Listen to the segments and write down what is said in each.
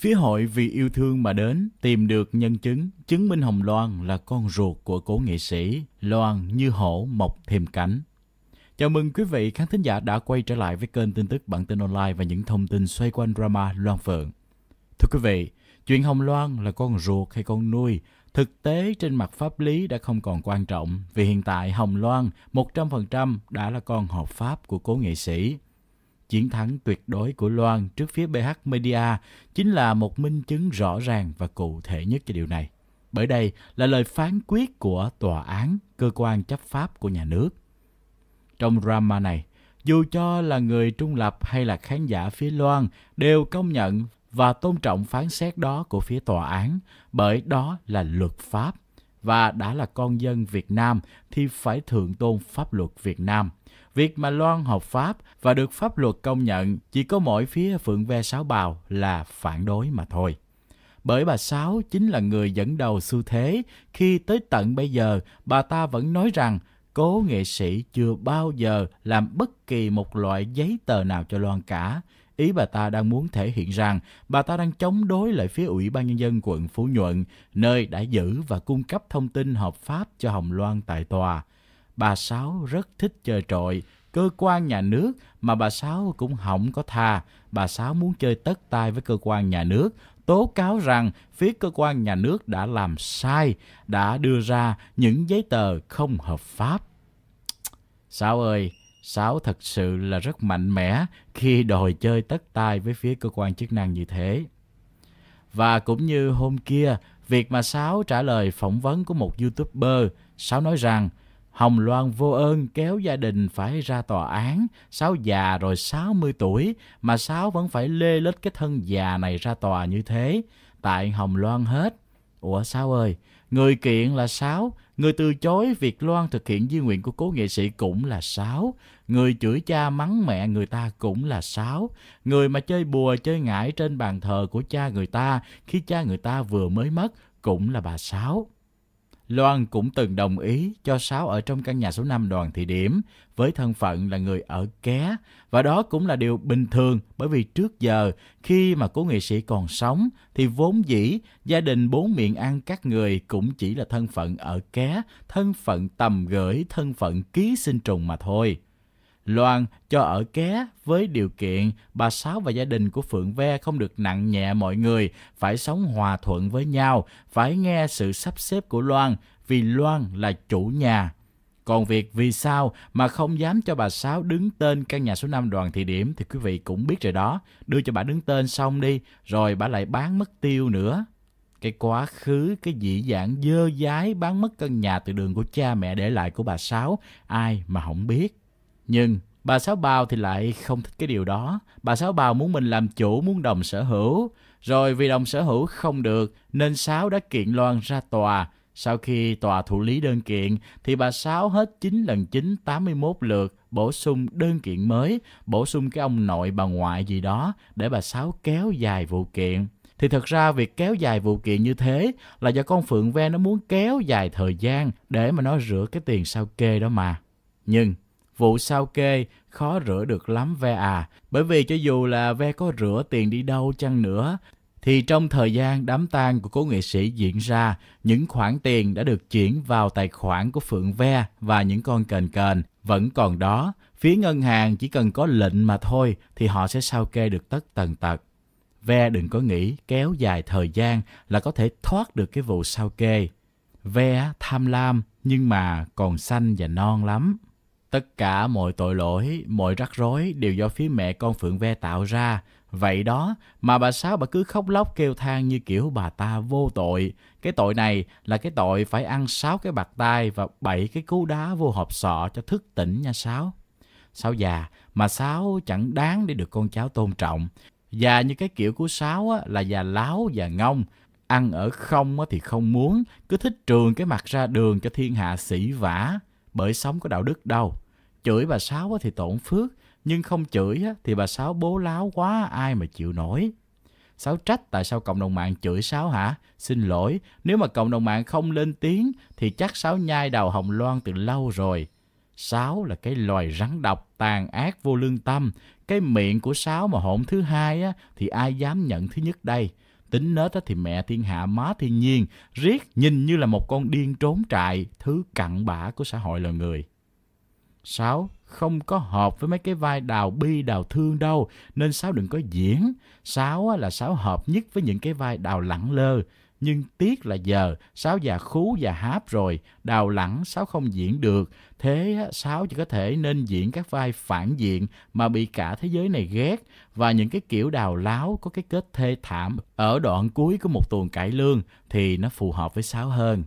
Phía hội vì yêu thương mà đến, tìm được nhân chứng, chứng minh Hồng Loan là con ruột của cố nghệ sĩ, Loan như hổ mọc thêm cánh. Chào mừng quý vị khán thính giả đã quay trở lại với kênh tin tức bản tin online và những thông tin xoay quanh drama Loan Phượng. Thưa quý vị, chuyện Hồng Loan là con ruột hay con nuôi, thực tế trên mặt pháp lý đã không còn quan trọng vì hiện tại Hồng Loan 100% đã là con hợp pháp của cố nghệ sĩ. Chiến thắng tuyệt đối của Loan trước phía BH Media chính là một minh chứng rõ ràng và cụ thể nhất cho điều này. Bởi đây là lời phán quyết của tòa án, cơ quan chấp pháp của nhà nước. Trong drama này, dù cho là người trung lập hay là khán giả phía Loan đều công nhận và tôn trọng phán xét đó của phía tòa án bởi đó là luật pháp và đã là con dân Việt Nam thì phải thượng tôn pháp luật Việt Nam Việc mà Loan học Pháp và được pháp luật công nhận chỉ có mỗi phía Phượng Ve Sáu Bào là phản đối mà thôi. Bởi bà Sáu chính là người dẫn đầu xu thế, khi tới tận bây giờ bà ta vẫn nói rằng cố nghệ sĩ chưa bao giờ làm bất kỳ một loại giấy tờ nào cho Loan cả. Ý bà ta đang muốn thể hiện rằng bà ta đang chống đối lại phía Ủy ban Nhân dân quận Phú Nhuận, nơi đã giữ và cung cấp thông tin hợp pháp cho Hồng Loan tại tòa bà Sáu rất thích chơi trội, cơ quan nhà nước mà bà Sáu cũng không có tha. Bà Sáu muốn chơi tất tay với cơ quan nhà nước, tố cáo rằng phía cơ quan nhà nước đã làm sai, đã đưa ra những giấy tờ không hợp pháp. Sáu ơi, Sáu thật sự là rất mạnh mẽ khi đòi chơi tất tay với phía cơ quan chức năng như thế. Và cũng như hôm kia, việc mà Sáu trả lời phỏng vấn của một YouTuber, Sáu nói rằng Hồng Loan vô ơn kéo gia đình phải ra tòa án, Sáu già rồi 60 tuổi mà Sáu vẫn phải lê lết cái thân già này ra tòa như thế, tại Hồng Loan hết. Ủa sao ơi, người kiện là Sáu, người từ chối việc Loan thực hiện di nguyện của cố nghệ sĩ cũng là Sáu, người chửi cha mắng mẹ người ta cũng là Sáu, người mà chơi bùa chơi ngải trên bàn thờ của cha người ta khi cha người ta vừa mới mất cũng là bà Sáu. Loan cũng từng đồng ý cho Sáu ở trong căn nhà số 5 đoàn thị điểm với thân phận là người ở ké và đó cũng là điều bình thường bởi vì trước giờ khi mà cố nghệ sĩ còn sống thì vốn dĩ gia đình bốn miệng ăn các người cũng chỉ là thân phận ở ké, thân phận tầm gửi, thân phận ký sinh trùng mà thôi. Loan cho ở ké với điều kiện bà Sáu và gia đình của Phượng Ve không được nặng nhẹ mọi người, phải sống hòa thuận với nhau, phải nghe sự sắp xếp của Loan vì Loan là chủ nhà. Còn việc vì sao mà không dám cho bà Sáu đứng tên căn nhà số 5 đoàn thị điểm thì quý vị cũng biết rồi đó. Đưa cho bà đứng tên xong đi, rồi bà lại bán mất tiêu nữa. Cái quá khứ, cái dị dạng dơ dái bán mất căn nhà từ đường của cha mẹ để lại của bà Sáu, ai mà không biết. Nhưng bà Sáu Bao thì lại không thích cái điều đó. Bà Sáu Bao muốn mình làm chủ, muốn đồng sở hữu. Rồi vì đồng sở hữu không được nên Sáu đã kiện Loan ra tòa. Sau khi tòa thụ lý đơn kiện thì bà Sáu hết 9 lần 9 81 lượt bổ sung đơn kiện mới, bổ sung cái ông nội bà ngoại gì đó để bà Sáu kéo dài vụ kiện. Thì thật ra việc kéo dài vụ kiện như thế là do con Phượng Ve nó muốn kéo dài thời gian để mà nó rửa cái tiền sao kê đó mà. Nhưng vụ sao kê khó rửa được lắm ve à. Bởi vì cho dù là ve có rửa tiền đi đâu chăng nữa, thì trong thời gian đám tang của cố nghệ sĩ diễn ra, những khoản tiền đã được chuyển vào tài khoản của Phượng Ve và những con kền kền vẫn còn đó. Phía ngân hàng chỉ cần có lệnh mà thôi thì họ sẽ sao kê được tất tần tật. Ve đừng có nghĩ kéo dài thời gian là có thể thoát được cái vụ sao kê. Ve tham lam nhưng mà còn xanh và non lắm. Tất cả mọi tội lỗi, mọi rắc rối đều do phía mẹ con Phượng Ve tạo ra. Vậy đó mà bà Sáu bà cứ khóc lóc kêu than như kiểu bà ta vô tội. Cái tội này là cái tội phải ăn sáu cái bạc tai và bảy cái cú đá vô hộp sọ cho thức tỉnh nha Sáu. Sáu già mà Sáu chẳng đáng để được con cháu tôn trọng. Già như cái kiểu của Sáu á, là già láo, già ngông. Ăn ở không á, thì không muốn, cứ thích trường cái mặt ra đường cho thiên hạ sĩ vả bởi sống có đạo đức đâu. Chửi bà Sáu thì tổn phước, nhưng không chửi thì bà Sáu bố láo quá ai mà chịu nổi. Sáu trách tại sao cộng đồng mạng chửi Sáu hả? Xin lỗi, nếu mà cộng đồng mạng không lên tiếng thì chắc Sáu nhai đầu Hồng Loan từ lâu rồi. Sáu là cái loài rắn độc, tàn ác, vô lương tâm. Cái miệng của Sáu mà hỗn thứ hai á, thì ai dám nhận thứ nhất đây? Tính nết thì mẹ thiên hạ má thiên nhiên, riết nhìn như là một con điên trốn trại, thứ cặn bã của xã hội loài người. 6. Không có hợp với mấy cái vai đào bi, đào thương đâu, nên Sáu đừng có diễn. Sáu là Sáu hợp nhất với những cái vai đào lẳng lơ, nhưng tiếc là giờ sáu già khú và háp rồi đào lẳng sáu không diễn được thế sáu chỉ có thể nên diễn các vai phản diện mà bị cả thế giới này ghét và những cái kiểu đào láo có cái kết thê thảm ở đoạn cuối của một tuần cải lương thì nó phù hợp với sáu hơn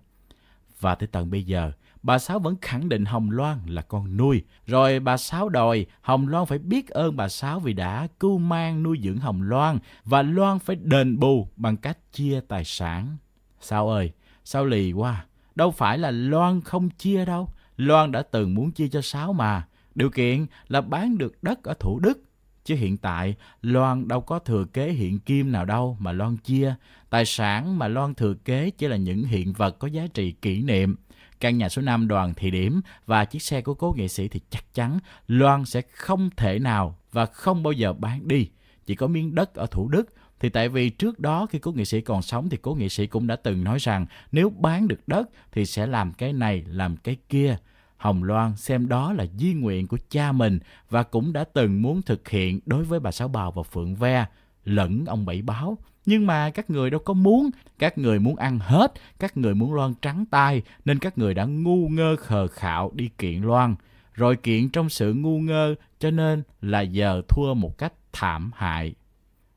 và tới tận bây giờ bà Sáu vẫn khẳng định Hồng Loan là con nuôi. Rồi bà Sáu đòi Hồng Loan phải biết ơn bà Sáu vì đã cưu mang nuôi dưỡng Hồng Loan và Loan phải đền bù bằng cách chia tài sản. Sao ơi, sao lì quá, đâu phải là Loan không chia đâu. Loan đã từng muốn chia cho Sáu mà. Điều kiện là bán được đất ở Thủ Đức Chứ hiện tại Loan đâu có thừa kế hiện kim nào đâu mà Loan chia. Tài sản mà Loan thừa kế chỉ là những hiện vật có giá trị kỷ niệm. Căn nhà số 5 đoàn thị điểm và chiếc xe của cố nghệ sĩ thì chắc chắn Loan sẽ không thể nào và không bao giờ bán đi. Chỉ có miếng đất ở Thủ Đức thì tại vì trước đó khi cố nghệ sĩ còn sống thì cố nghệ sĩ cũng đã từng nói rằng nếu bán được đất thì sẽ làm cái này làm cái kia hồng loan xem đó là di nguyện của cha mình và cũng đã từng muốn thực hiện đối với bà sáu bào và phượng ve lẫn ông bảy báo nhưng mà các người đâu có muốn các người muốn ăn hết các người muốn loan trắng tay nên các người đã ngu ngơ khờ khạo đi kiện loan rồi kiện trong sự ngu ngơ cho nên là giờ thua một cách thảm hại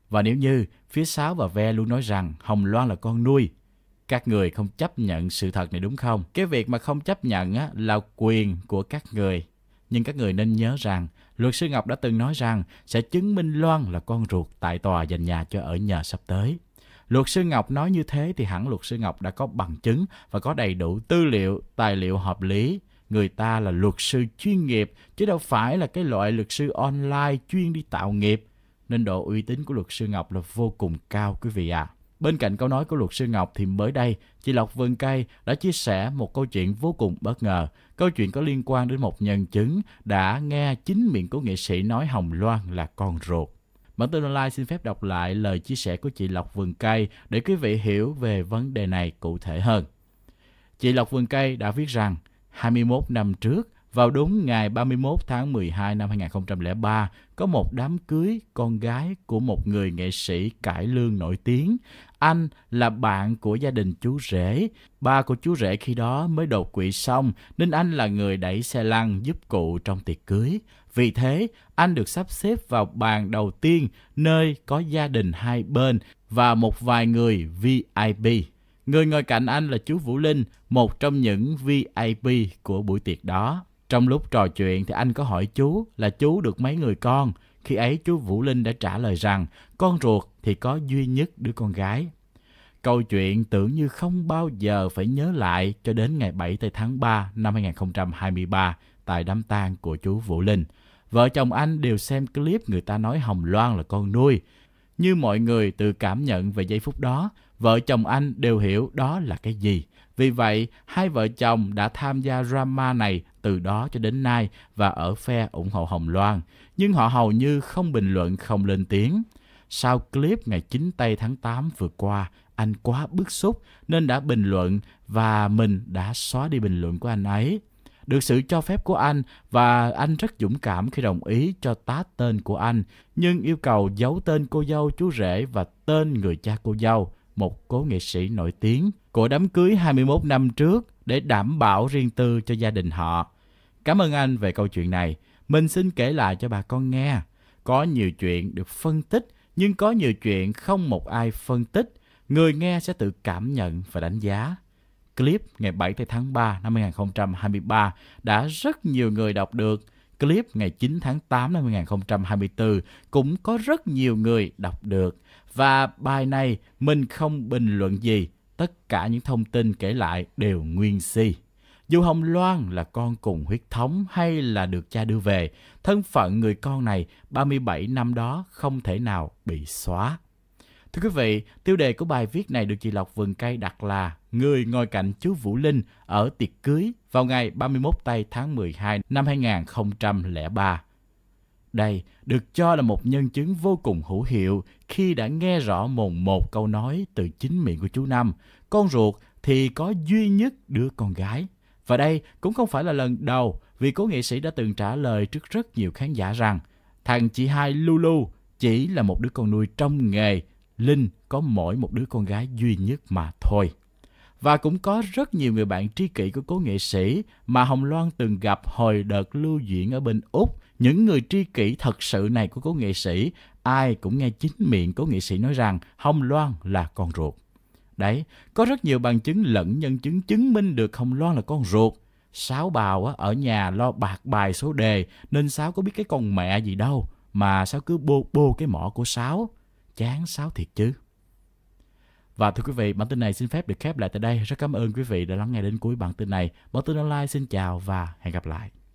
và nếu như phía sáu và ve luôn nói rằng hồng loan là con nuôi các người không chấp nhận sự thật này đúng không cái việc mà không chấp nhận á, là quyền của các người nhưng các người nên nhớ rằng, luật sư Ngọc đã từng nói rằng sẽ chứng minh Loan là con ruột tại tòa dành nhà cho ở nhà sắp tới. Luật sư Ngọc nói như thế thì hẳn luật sư Ngọc đã có bằng chứng và có đầy đủ tư liệu, tài liệu hợp lý. Người ta là luật sư chuyên nghiệp chứ đâu phải là cái loại luật sư online chuyên đi tạo nghiệp. Nên độ uy tín của luật sư Ngọc là vô cùng cao quý vị ạ. À Bên cạnh câu nói của luật sư Ngọc thì mới đây, chị Lộc Vân Cây đã chia sẻ một câu chuyện vô cùng bất ngờ. Câu chuyện có liên quan đến một nhân chứng đã nghe chính miệng của nghệ sĩ nói Hồng Loan là con ruột. Bản tin online xin phép đọc lại lời chia sẻ của chị Lộc Vườn Cây để quý vị hiểu về vấn đề này cụ thể hơn. Chị Lộc Vườn Cây đã viết rằng 21 năm trước, vào đúng ngày 31 tháng 12 năm 2003, có một đám cưới con gái của một người nghệ sĩ cải lương nổi tiếng anh là bạn của gia đình chú rể. Ba của chú rể khi đó mới đột quỵ xong nên anh là người đẩy xe lăn giúp cụ trong tiệc cưới. Vì thế, anh được sắp xếp vào bàn đầu tiên nơi có gia đình hai bên và một vài người VIP. Người ngồi cạnh anh là chú Vũ Linh, một trong những VIP của buổi tiệc đó. Trong lúc trò chuyện thì anh có hỏi chú là chú được mấy người con – khi ấy chú Vũ Linh đã trả lời rằng con ruột thì có duy nhất đứa con gái. Câu chuyện tưởng như không bao giờ phải nhớ lại cho đến ngày 7 tây tháng 3 năm 2023 tại đám tang của chú Vũ Linh. Vợ chồng anh đều xem clip người ta nói Hồng Loan là con nuôi. Như mọi người tự cảm nhận về giây phút đó, vợ chồng anh đều hiểu đó là cái gì. Vì vậy, hai vợ chồng đã tham gia drama này từ đó cho đến nay và ở phe ủng hộ Hồng Loan, nhưng họ hầu như không bình luận, không lên tiếng. Sau clip ngày 9 tây tháng 8 vừa qua, anh quá bức xúc nên đã bình luận và mình đã xóa đi bình luận của anh ấy. Được sự cho phép của anh và anh rất dũng cảm khi đồng ý cho tá tên của anh, nhưng yêu cầu giấu tên cô dâu chú rể và tên người cha cô dâu, một cố nghệ sĩ nổi tiếng của đám cưới 21 năm trước để đảm bảo riêng tư cho gia đình họ. Cảm ơn anh về câu chuyện này. Mình xin kể lại cho bà con nghe. Có nhiều chuyện được phân tích, nhưng có nhiều chuyện không một ai phân tích. Người nghe sẽ tự cảm nhận và đánh giá. Clip ngày 7 tháng 3 năm 2023 đã rất nhiều người đọc được. Clip ngày 9 tháng 8 năm 2024 cũng có rất nhiều người đọc được. Và bài này mình không bình luận gì, tất cả những thông tin kể lại đều nguyên si. Dù Hồng Loan là con cùng huyết thống hay là được cha đưa về, thân phận người con này 37 năm đó không thể nào bị xóa. Thưa quý vị, tiêu đề của bài viết này được chị Lộc Vườn Cây đặt là Người ngồi cạnh chú Vũ Linh ở tiệc cưới vào ngày 31 tây tháng 12 năm 2003. Đây được cho là một nhân chứng vô cùng hữu hiệu khi đã nghe rõ mồn một câu nói từ chính miệng của chú Năm. Con ruột thì có duy nhất đứa con gái. Và đây cũng không phải là lần đầu vì cố nghệ sĩ đã từng trả lời trước rất nhiều khán giả rằng thằng chị hai Lulu chỉ là một đứa con nuôi trong nghề, Linh có mỗi một đứa con gái duy nhất mà thôi. Và cũng có rất nhiều người bạn tri kỷ của cố nghệ sĩ mà Hồng Loan từng gặp hồi đợt lưu diễn ở bên Úc. Những người tri kỷ thật sự này của cố nghệ sĩ, ai cũng nghe chính miệng cố nghệ sĩ nói rằng Hồng Loan là con ruột. Đấy, có rất nhiều bằng chứng lẫn nhân chứng chứng minh được Hồng Loan là con ruột. sáu bào ở nhà lo bạc bài số đề nên sáu có biết cái con mẹ gì đâu mà sáu cứ bô bô cái mỏ của sáu Chán sáu thiệt chứ. Và thưa quý vị, bản tin này xin phép được khép lại tại đây. Rất cảm ơn quý vị đã lắng nghe đến cuối bản tin này. Bản tin online xin chào và hẹn gặp lại.